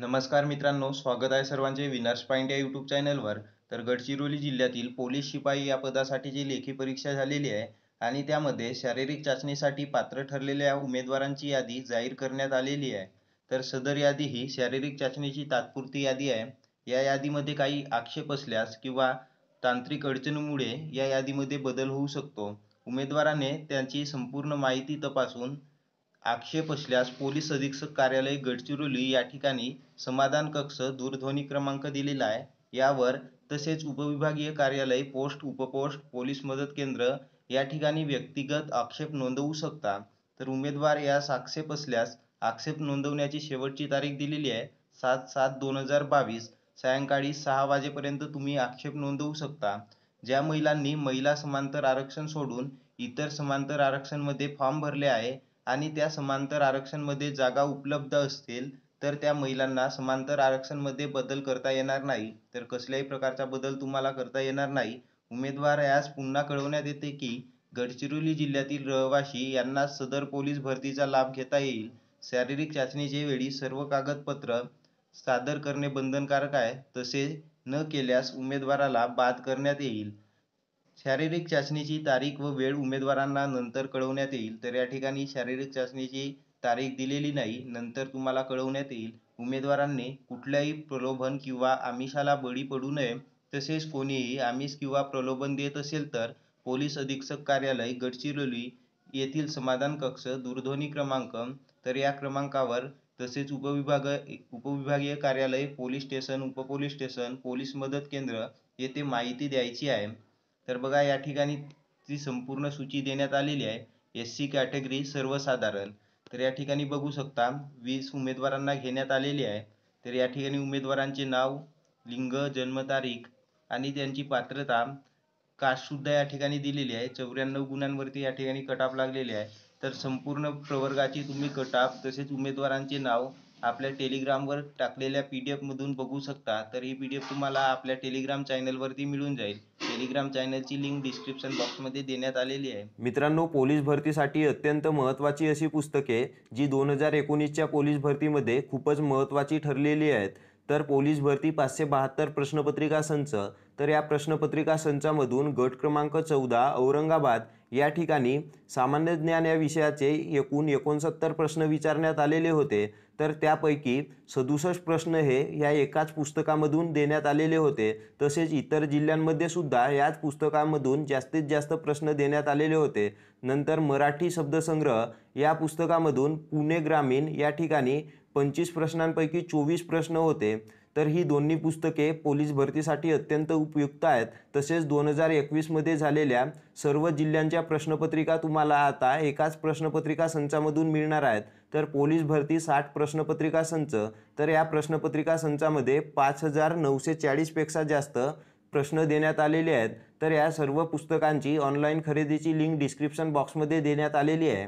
नमस्कार मित्रांनो स्वागत आहे सर्वांचे विनर्स पॉईंट या यूट्यूब चॅनलवर तर गडचिरोली जिल्ह्यातील पोलीस शिपाई या पदासाठीची लेखी परीक्षा झालेली आहे आणि त्यामध्ये शारीरिक चाचणीसाठी पात्र ठरलेल्या उमेदवारांची यादी जाहीर करण्यात आलेली आहे तर सदर यादी ही शारीरिक चाचणीची तात्पुरती यादी आहे या यादीमध्ये काही आक्षेप असल्यास किंवा तांत्रिक अडचणीमुळे या यादीमध्ये बदल होऊ शकतो उमेदवाराने त्यांची संपूर्ण माहिती तपासून आक्षेप असल्यास पोलीस अधीक्षक कार्यालय गडचिरोली या ठिकाणी समाधान कक्ष दूरध्वनी क्रमांक दिलेला आहे यावर तसेच उपविभागीय कार्यालय पोस्ट उपपोस्ट पोलीस मदत केंद्र या ठिकाणी व्यक्तिगत आक्षेप नोंदवू शकता तर उमेदवार यास आक्षेप असल्यास आक्षेप नोंदवण्याची शेवटची तारीख दिलेली आहे सात सात दोन हजार बावीस सायंकाळी सहा वाजेपर्यंत तुम्ही आक्षेप नोंदवू शकता ज्या महिलांनी महिला समांतर आरक्षण सोडून इतर समांतर आरक्षणमध्ये फॉर्म भरले आहे आणि त्या समांतर आरक्षणमध्ये जागा उपलब्ध असतील तर त्या महिलांना समांतर आरक्षणमध्ये बदल करता येणार नाही तर कसल्याही प्रकारचा बदल तुम्हाला करता येणार नाही उमेदवार यास पुन्हा कळवण्यात येते की गडचिरोली जिल्ह्यातील रहिवाशी यांना सदर पोलीस भरतीचा लाभ घेता येईल शारीरिक चाचणीचे वेळी सर्व कागदपत्र सादर करणे बंधनकारक आहे तसे न केल्यास उमेदवाराला बाद करण्यात येईल शारीरिक चाचणीची तारीख व वेळ उमेदवारांना नंतर कळवण्यात येईल तर या ठिकाणी शारीरिक चाचणीची तारीख दिलेली नाही नंतर तुम्हाला कळवण्यात येईल उमेदवारांनी कुठल्याही प्रलोभन किंवा आमिषाला बळी पडू नये तसेच कोणीही आमिष किंवा प्रलोभन देत असेल तर पोलीस अधीक्षक कार्यालय गडचिरोली येथील समाधान कक्ष दूरध्वनी क्रमांक तर या क्रमांकावर तसेच उपविभाग उपविभागीय कार्यालय पोलीस स्टेशन उपपोलीस स्टेशन पोलीस मदत केंद्र येथे माहिती द्यायची आहे तर बघा या ठिकाणी ती संपूर्ण सूची देण्यात आलेली आहे एस सी कॅटेगरी सर्वसाधारण तर या ठिकाणी बघू शकता वीस उमेदवारांना घेण्यात आलेली आहे तर या ठिकाणी उमेदवारांचे नाव लिंग जन्मतारीख आणि त्यांची पात्रता कास्टसुद्धा या ठिकाणी दिलेली आहे चौऱ्याण्णव गुणांवरती या ठिकाणी कटाप लागलेले आहे तर संपूर्ण प्रवर्गाची तुम्ही कटाप तसेच उमेदवारांचे नाव आपल्या टेलिग्रामवर टाकलेल्या पी डी एफमधून बघू शकता तर ही पी डी एफ तुम्हाला आपल्या टेलिग्राम चॅनलवरती मिळून जाईल टेलिग्राम चॅनलची लिंक डिस्क्रिप्शन बॉक्समध्ये देण्यात आलेली आहे मित्रांनो पोलीस भरतीसाठी अत्यंत महत्त्वाची अशी पुस्तके जी दोन हजार एकोणीसच्या पोलीस भरतीमध्ये खूपच महत्त्वाची ठरलेली आहेत तर पोलीस भरती पाचशे बहात्तर प्रश्नपत्रिका संच तर या प्रश्नपत्रिका संचामधून गट क्रमांक चौदा औरंगाबाद या ठिकाणी सामान्य ज्ञान या विषयाचे एकूण एकोणसत्तर प्रश्न विचारण्यात आलेले होते तर त्यापैकी सदुसष्ट प्रश्न हे या एकाच पुस्तकामधून देण्यात आलेले होते तसेच इतर जिल्ह्यांमध्ये सुद्धा याच पुस्तकामधून जास्तीत जास्त प्रश्न देण्यात आलेले होते नंतर मराठी शब्दसंग्रह या पुस्तकामधून पुणे ग्रामीण या ठिकाणी पंचवीस प्रश्नांपैकी चोवीस प्रश्न होते तर ही दोन्ही पुस्तके पोलीस भरतीसाठी अत्यंत उपयुक्त आहेत तसेच दोन हजार एकवीसमध्ये झालेल्या सर्व जिल्ह्यांच्या प्रश्नपत्रिका तुम्हाला आता एकाच प्रश्नपत्रिका संचामधून मिळणार आहेत तर पोलीस भरती साठ प्रश्नपत्रिका संच तर या प्रश्नपत्रिका संचामध्ये पाच हजार नऊशे चाळीसपेक्षा जास्त प्रश्न देण्यात आलेले आहेत तर या सर्व पुस्तकांची ऑनलाईन खरेदीची लिंक डिस्क्रिप्शन बॉक्समध्ये देण्यात आलेली आहे